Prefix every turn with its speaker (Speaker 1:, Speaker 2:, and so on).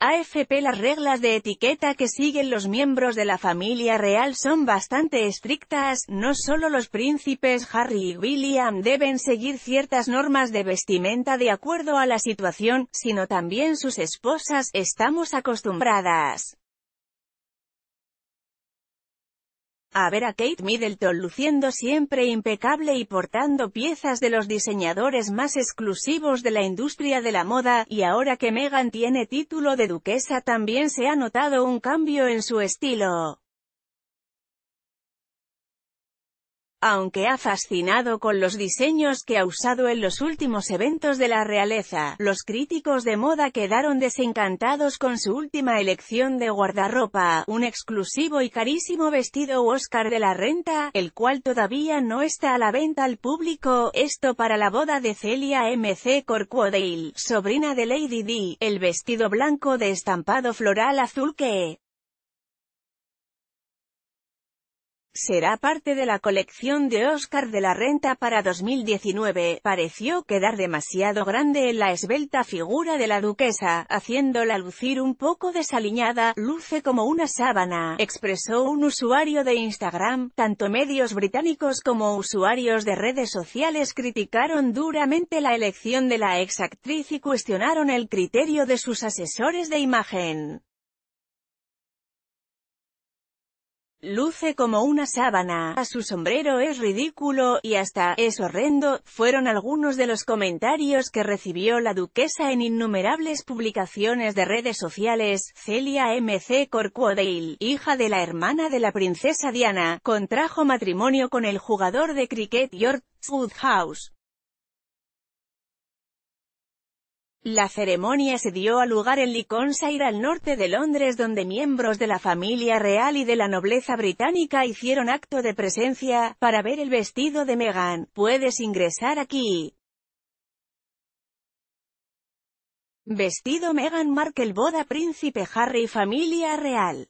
Speaker 1: AFP Las reglas de etiqueta que siguen los miembros de la familia real son bastante estrictas, no solo los príncipes Harry y William deben seguir ciertas normas de vestimenta de acuerdo a la situación, sino también sus esposas, estamos acostumbradas a ver a Kate Middleton luciendo siempre impecable y portando piezas de los diseñadores más exclusivos de la industria de la moda, y ahora que Meghan tiene título de duquesa también se ha notado un cambio en su estilo. aunque ha fascinado con los diseños que ha usado en los últimos eventos de la realeza, los críticos de moda quedaron desencantados con su última elección de guardarropa, un exclusivo y carísimo vestido Oscar de la Renta, el cual todavía no está a la venta al público, esto para la boda de Celia M.C. Corcuodale, sobrina de Lady D, el vestido blanco de estampado floral azul que será parte de la colección de Oscar de la Renta para 2019, pareció quedar demasiado grande en la esbelta figura de la duquesa, haciéndola lucir un poco desaliñada, luce como una sábana, expresó un usuario de Instagram, tanto medios británicos como usuarios de redes sociales criticaron duramente la elección de la exactriz y cuestionaron el criterio de sus asesores de imagen. luce como una sábana, a su sombrero es ridículo, y hasta, es horrendo, fueron algunos de los comentarios que recibió la duquesa en innumerables publicaciones de redes sociales. Celia M.C. Corcuodale, hija de la hermana de la princesa Diana, contrajo matrimonio con el jugador de cricket George Woodhouse. La ceremonia se dio a lugar en Lincolnshire al norte de Londres donde miembros de la familia real y de la nobleza británica hicieron acto de presencia, para ver el vestido de Meghan, puedes ingresar aquí. Vestido Meghan Markle Boda Príncipe Harry Familia Real